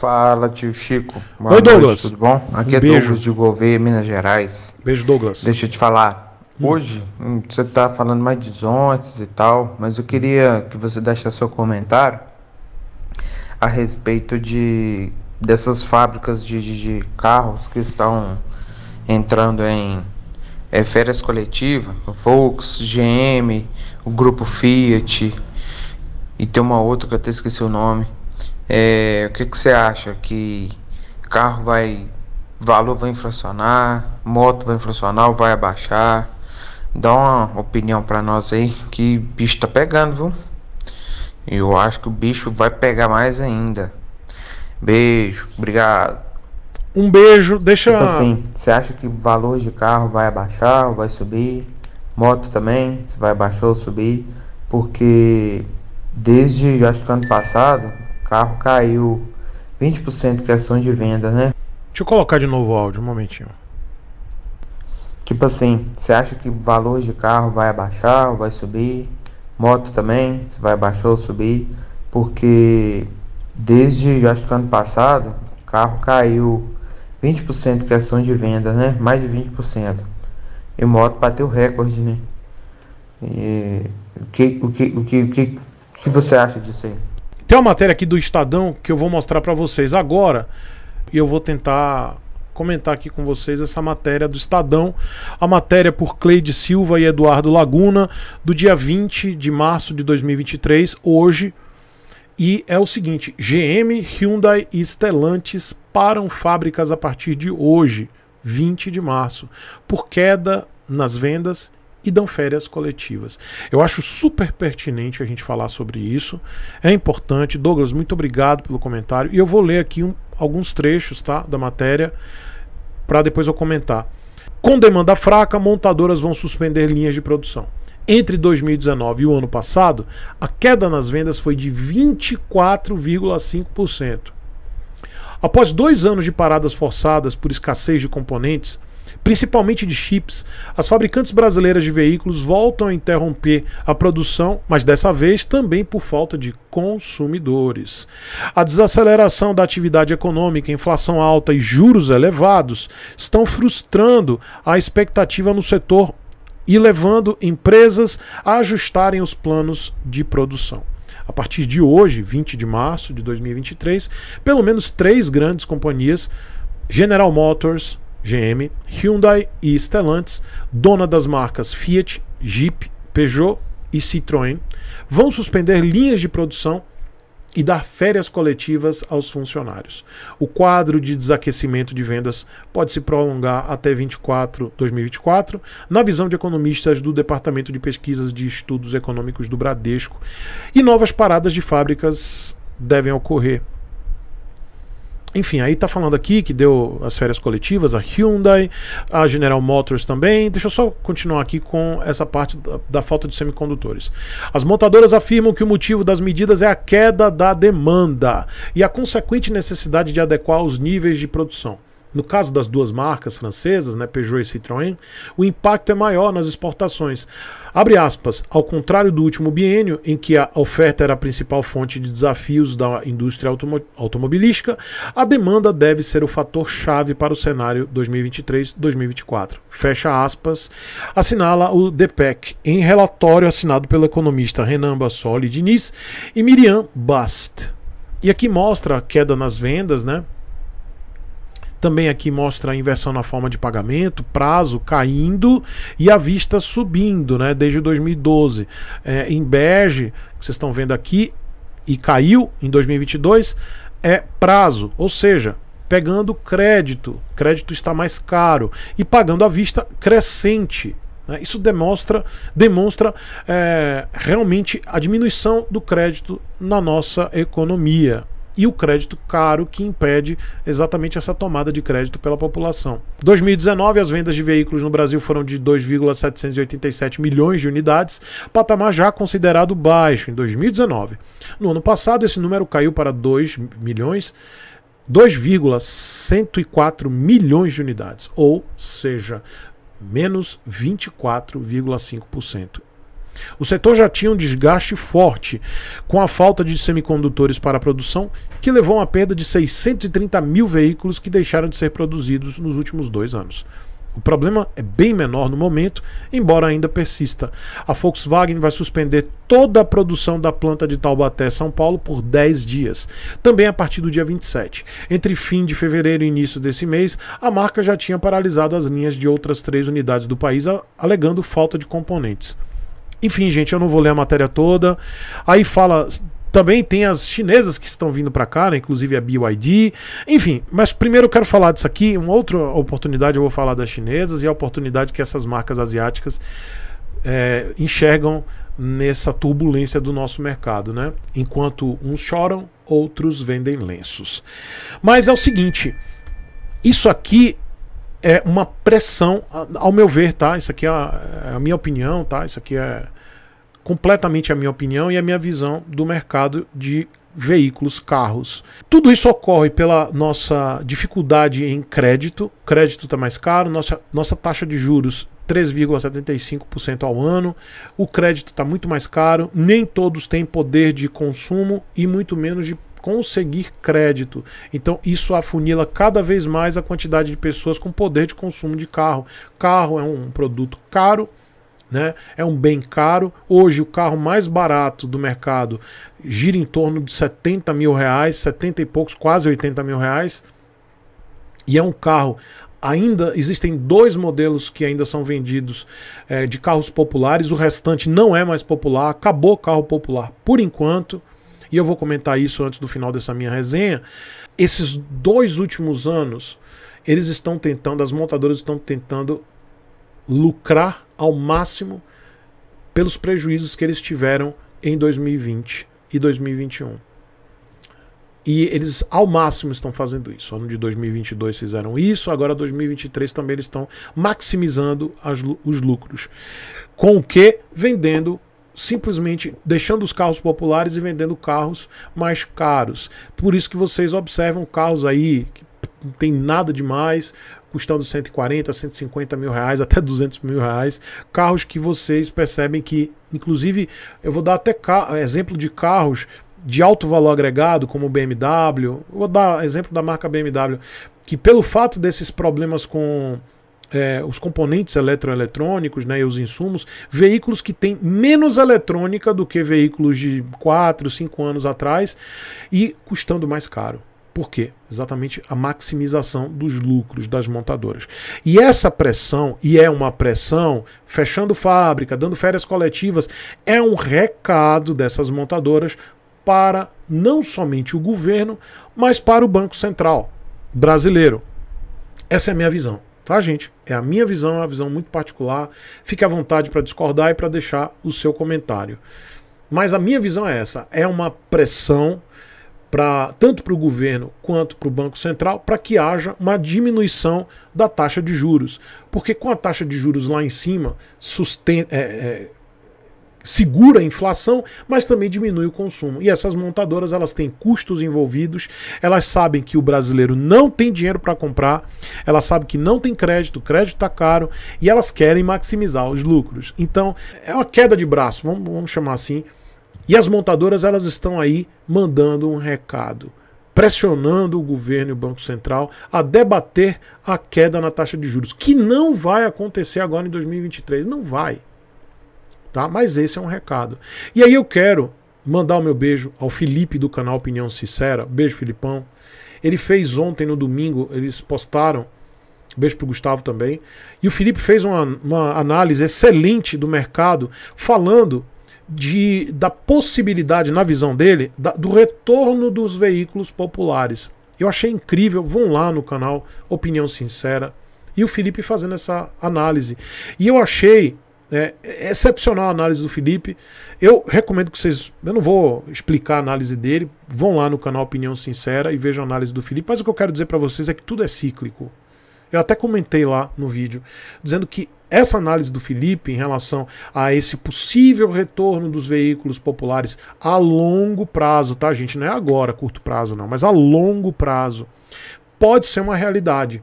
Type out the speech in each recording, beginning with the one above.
Fala, tio Chico. Boa Oi, noite, Douglas. Tudo bom? Aqui um é beijo. Douglas de Gouveia, Minas Gerais. Beijo, Douglas. Deixa eu te falar. Hum. Hoje, hum. você está falando mais de zontes e tal, mas eu queria que você deixasse seu comentário a respeito de dessas fábricas de, de, de carros que estão entrando em é, férias coletivas, Volks, GM, o grupo Fiat e tem uma outra que eu até esqueci o nome. É, o que, que você acha? Que carro vai. valor vai inflacionar, moto vai inflacionar ou vai abaixar? Dá uma opinião para nós aí, que bicho tá pegando, viu? Eu acho que o bicho vai pegar mais ainda. Beijo, obrigado. Um beijo, deixa. Tipo assim, você acha que valor de carro vai abaixar ou vai subir? Moto também, se vai abaixar ou subir? Porque desde acho que ano passado carro caiu 20% questão de venda, né? Deixa eu colocar de novo o áudio, um momentinho. Tipo assim, você acha que o valor de carro vai abaixar ou vai subir? Moto também, se vai abaixar ou subir? Porque desde, acho que ano passado, carro caiu 20% questão de venda, né? Mais de 20%. E moto bateu recorde, né? E, o que, o que, o que, o que, o que você acha disso aí? Tem uma matéria aqui do Estadão que eu vou mostrar para vocês agora e eu vou tentar comentar aqui com vocês essa matéria do Estadão, a matéria é por Cleide Silva e Eduardo Laguna do dia 20 de março de 2023, hoje. E é o seguinte: GM, Hyundai e Stellantis param fábricas a partir de hoje, 20 de março, por queda nas vendas e dão férias coletivas. Eu acho super pertinente a gente falar sobre isso. É importante. Douglas, muito obrigado pelo comentário. E eu vou ler aqui um, alguns trechos tá, da matéria para depois eu comentar. Com demanda fraca, montadoras vão suspender linhas de produção. Entre 2019 e o ano passado, a queda nas vendas foi de 24,5%. Após dois anos de paradas forçadas por escassez de componentes, principalmente de chips, as fabricantes brasileiras de veículos voltam a interromper a produção, mas dessa vez também por falta de consumidores. A desaceleração da atividade econômica, inflação alta e juros elevados estão frustrando a expectativa no setor e levando empresas a ajustarem os planos de produção. A partir de hoje, 20 de março de 2023, pelo menos três grandes companhias, General Motors, GM, Hyundai e Stellantis, dona das marcas Fiat, Jeep, Peugeot e Citroën, vão suspender linhas de produção e dar férias coletivas aos funcionários. O quadro de desaquecimento de vendas pode se prolongar até 24, 2024, na visão de economistas do Departamento de Pesquisas de Estudos Econômicos do Bradesco, e novas paradas de fábricas devem ocorrer enfim, aí tá falando aqui que deu as férias coletivas, a Hyundai, a General Motors também. Deixa eu só continuar aqui com essa parte da, da, falta de semicondutores. As montadoras afirmam que o motivo das medidas é a queda da demanda e a consequente necessidade de adequar os níveis de produção. No caso das duas marcas francesas, né, Peugeot e Citroën, o impacto é maior nas exportações. Abre aspas, ao contrário do último biênio, em que a oferta era a principal fonte de desafios da indústria automo automobilística, a demanda deve ser o fator chave para o cenário 2023-2024. Fecha aspas, assinala o DPEC em relatório assinado pelo economista Renan Bassoli Diniz e Miriam Bast. E aqui mostra a queda nas vendas, né? Também aqui mostra a inversão na forma de pagamento, prazo caindo e a vista subindo, né? Desde 2012. É, em bege, que vocês estão vendo aqui, e caiu em 2022, é prazo, ou seja, pegando crédito, crédito está mais caro, e pagando à vista crescente, né. isso demonstra, demonstra é, realmente a diminuição do crédito na nossa economia e o crédito caro que impede exatamente essa tomada de crédito pela população. 2019, as vendas de veículos no Brasil foram de 2,787 milhões de unidades, patamar já considerado baixo em 2019. No ano passado, esse número caiu para 2 milhões 2,104 milhões de unidades, ou seja, menos 24,5% o setor já tinha um desgaste forte com a falta de semicondutores para a produção, que levou a uma perda de 630 mil veículos que deixaram de ser produzidos nos últimos dois anos. O problema é bem menor no momento, embora ainda persista. A Volkswagen vai suspender toda a produção da planta de Taubaté, São Paulo, por 10 dias, também a partir do dia 27. Entre fim de fevereiro e início desse mês, a marca já tinha paralisado as linhas de outras três unidades do país, alegando falta de componentes. Enfim, gente, eu não vou ler a matéria toda. Aí fala. Também tem as chinesas que estão vindo para cá, né? inclusive a BYD. Enfim, mas primeiro eu quero falar disso aqui. Uma outra oportunidade eu vou falar das chinesas e a oportunidade que essas marcas asiáticas é, enxergam nessa turbulência do nosso mercado, né? Enquanto uns choram, outros vendem lenços. Mas é o seguinte: isso aqui é uma pressão, ao meu ver, tá? Isso aqui é, é a, minha opinião, tá? Isso aqui é completamente a minha opinião e a minha visão do mercado de veículos, carros. Tudo isso ocorre pela nossa dificuldade em crédito. crédito está mais caro, nossa, nossa taxa de juros 3,75% ao ano. O crédito está muito mais caro, nem todos têm poder de consumo e muito menos de conseguir crédito. Então, isso afunila cada vez mais a quantidade de pessoas com poder de consumo de carro. Carro é um produto caro. Né? É um bem caro. Hoje o carro mais barato do mercado gira em torno de 70 mil reais, 70 e poucos, quase 80 mil reais. E é um carro. Ainda existem dois modelos que ainda são vendidos é, de carros populares. O restante não é mais popular. Acabou o carro popular por enquanto e eu vou comentar isso antes do final dessa minha resenha. Esses dois últimos anos, eles estão tentando, as montadoras estão tentando lucrar ao máximo pelos prejuízos que eles tiveram em 2020 e 2021. E eles ao máximo estão fazendo isso. Ano de 2022 fizeram isso, agora 2023 também eles estão maximizando as, os lucros. Com o que? Vendendo simplesmente deixando os carros populares e vendendo carros mais caros. Por isso que vocês observam carros aí que não tem nada demais, custando 140, 150 mil reais, até 200 mil reais. Carros que vocês percebem que, inclusive, eu vou dar até exemplo de carros de alto valor agregado, como o BMW. Vou dar exemplo da marca BMW, que pelo fato desses problemas com é, os componentes eletroeletrônicos né, e os insumos, veículos que têm menos eletrônica do que veículos de 4, 5 anos atrás e custando mais caro. Por quê? Exatamente a maximização dos lucros das montadoras. E essa pressão, e é uma pressão, fechando fábrica, dando férias coletivas, é um recado dessas montadoras para não somente o governo, mas para o Banco Central brasileiro. Essa é a minha visão tá, gente? É a minha visão, é uma visão muito particular. Fique à vontade para discordar e para deixar o seu comentário. Mas a minha visão é essa: é uma pressão para tanto para o governo quanto para o Banco Central para que haja uma diminuição da taxa de juros. Porque com a taxa de juros lá em cima, sustenta. É, é, segura a inflação, mas também diminui o consumo. E essas montadoras, elas têm custos envolvidos, elas sabem que o brasileiro não tem dinheiro para comprar, elas sabem que não tem crédito, o crédito está caro e elas querem maximizar os lucros. Então, é uma queda de braço, vamos, vamos chamar assim. E as montadoras, elas estão aí mandando um recado pressionando o governo e o Banco Central a debater a queda na taxa de juros, que não vai acontecer agora em 2023, não vai tá? Mas esse é um recado. E aí eu quero mandar o meu beijo ao Felipe do canal Opinião Sincera. Beijo, Filipão. Ele fez ontem, no domingo, eles postaram. Beijo pro Gustavo também. E o Felipe fez uma, uma análise excelente do mercado, falando de, da possibilidade, na visão dele, da, do retorno dos veículos populares. Eu achei incrível. Vão lá no canal Opinião Sincera. E o Felipe fazendo essa análise. E eu achei é, é, excepcional a análise do Felipe. Eu recomendo que vocês. Eu não vou explicar a análise dele. Vão lá no canal Opinião Sincera e vejam a análise do Felipe. Mas o que eu quero dizer para vocês é que tudo é cíclico. Eu até comentei lá no vídeo, dizendo que essa análise do Felipe em relação a esse possível retorno dos veículos populares a longo prazo, tá, gente? Não é agora, curto prazo, não, mas a longo prazo, pode ser uma realidade.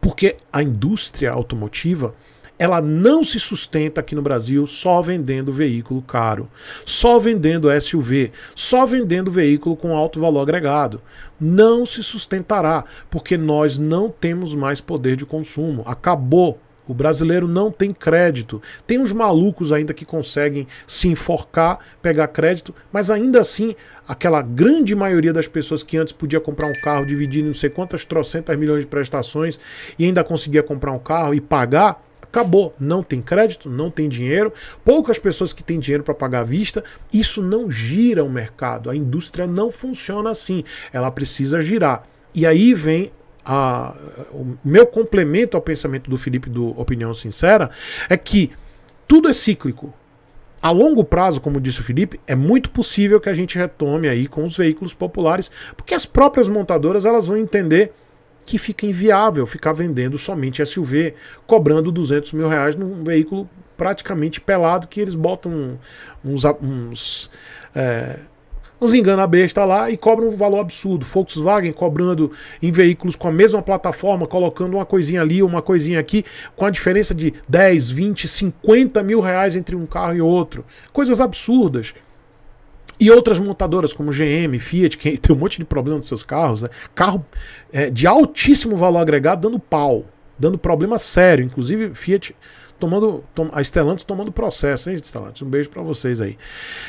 Porque a indústria automotiva ela não se sustenta aqui no Brasil só vendendo veículo caro, só vendendo SUV, só vendendo veículo com alto valor agregado. Não se sustentará, porque nós não temos mais poder de consumo. Acabou. O brasileiro não tem crédito. Tem uns malucos ainda que conseguem se enforcar, pegar crédito, mas ainda assim, aquela grande maioria das pessoas que antes podia comprar um carro dividindo não sei quantas trocentas milhões de prestações e ainda conseguia comprar um carro e pagar, Acabou. Não tem crédito, não tem dinheiro, poucas pessoas que têm dinheiro para pagar à vista. Isso não gira o mercado. A indústria não funciona assim. Ela precisa girar. E aí vem a, o meu complemento ao pensamento do Felipe do Opinião Sincera é que tudo é cíclico. A longo prazo, como disse o Felipe, é muito possível que a gente retome aí com os veículos populares, porque as próprias montadoras elas vão entender que fica inviável ficar vendendo somente SUV, cobrando 200 mil reais num veículo praticamente pelado que eles botam uns, uns, é, nos engana a besta lá e cobram um valor absurdo. Volkswagen cobrando em veículos com a mesma plataforma, colocando uma coisinha ali, uma coisinha aqui, com a diferença de 10, 20, 50 mil reais entre um carro e outro. Coisas absurdas. E outras montadoras como GM, Fiat, que tem um monte de problema nos seus carros, né? Carro é, de altíssimo valor agregado dando pau, dando problema sério. Inclusive, Fiat tomando tom, a Stellantis tomando processo, hein, Stellantis? Um beijo para vocês aí.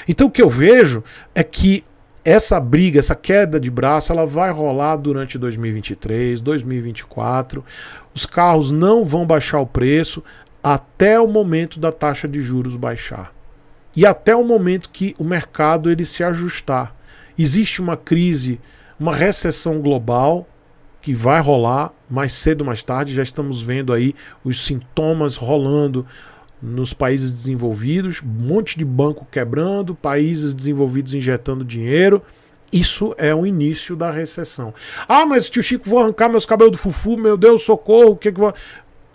Então o que eu vejo é que essa briga, essa queda de braço, ela vai rolar durante 2023, 2024. Os carros não vão baixar o preço até o momento da taxa de juros baixar e até o momento que o mercado ele se ajustar. Existe uma crise, uma recessão global que vai rolar mais cedo ou mais tarde, já estamos vendo aí os sintomas rolando nos países desenvolvidos, um monte de banco quebrando, países desenvolvidos injetando dinheiro. Isso é o início da recessão. Ah, mas tio Chico, vou arrancar meus cabelos do fufu, meu Deus, socorro, o que que vou...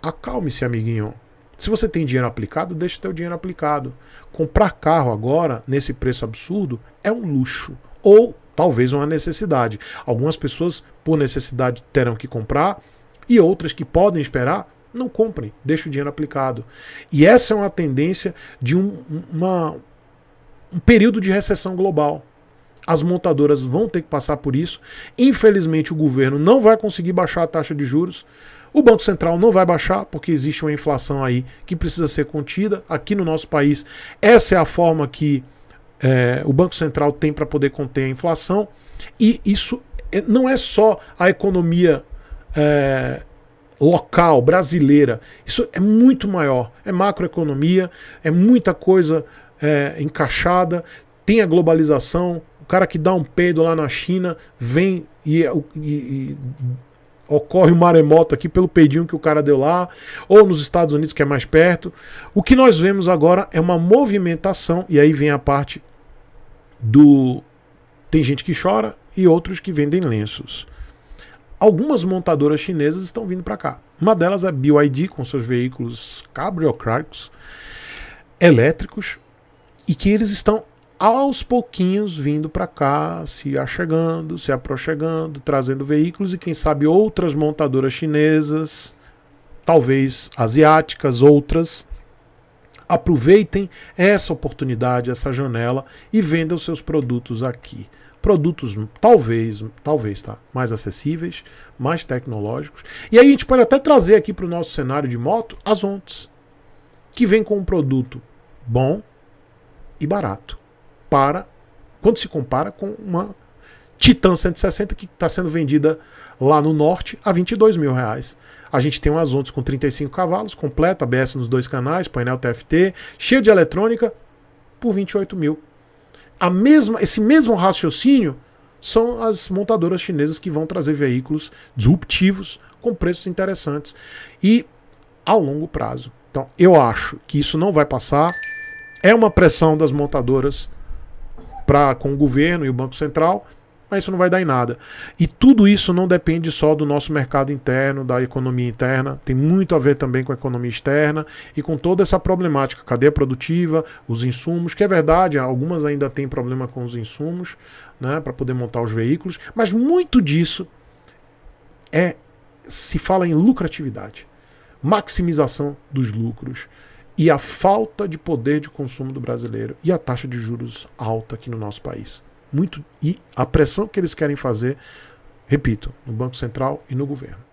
Acalme-se, amiguinho. Se você tem dinheiro aplicado, deixa o teu dinheiro aplicado. Comprar carro agora, nesse preço absurdo, é um luxo ou talvez uma necessidade. Algumas pessoas, por necessidade, terão que comprar e outras que podem esperar, não comprem, deixa o dinheiro aplicado. E essa é uma tendência de um, uma, um período de recessão global. As montadoras vão ter que passar por isso. Infelizmente, o governo não vai conseguir baixar a taxa de juros. O Banco Central não vai baixar, porque existe uma inflação aí que precisa ser contida. Aqui no nosso país, essa é a forma que é, o Banco Central tem para poder conter a inflação. E isso é, não é só a economia é, local, brasileira. Isso é muito maior. É macroeconomia, é muita coisa é, encaixada. Tem a globalização, o cara que dá um pedo lá na China vem e, e, e ocorre um maremoto aqui pelo pedinho que o cara deu lá, ou nos Estados Unidos, que é mais perto. O que nós vemos agora é uma movimentação, e aí vem a parte do. Tem gente que chora e outros que vendem lenços. Algumas montadoras chinesas estão vindo para cá. Uma delas é a BYD, com seus veículos cabriocráticos, elétricos, e que eles estão aos pouquinhos vindo para cá, se achegando, se aproximando, trazendo veículos e quem sabe outras montadoras chinesas, talvez asiáticas, outras. Aproveitem essa oportunidade, essa janela e vendam seus produtos aqui. Produtos talvez, talvez, tá, mais acessíveis, mais tecnológicos. E aí a gente pode até trazer aqui para o nosso cenário de moto as ontes, que vem com um produto bom e barato compara, quando se compara com uma Titan 160 que está sendo vendida lá no norte a 22 mil reais. A gente tem um Azontes com 35 cavalos, completa, ABS nos dois canais, painel TFT, cheio de eletrônica, por 28 mil. A mesma, esse mesmo raciocínio são as montadoras chinesas que vão trazer veículos disruptivos com preços interessantes e ao longo prazo. Então, eu acho que isso não vai passar. É uma pressão das montadoras pra, com o governo e o Banco Central, mas isso não vai dar em nada. E tudo isso não depende só do nosso mercado interno, da economia interna, tem muito a ver também com a economia externa e com toda essa problemática, cadeia produtiva, os insumos, que é verdade, algumas ainda têm problema com os insumos, né, para poder montar os veículos, mas muito disso é se fala em lucratividade, maximização dos lucros e a falta de poder de consumo do brasileiro e a taxa de juros alta aqui no nosso país. Muito e a pressão que eles querem fazer, repito, no Banco Central e no governo.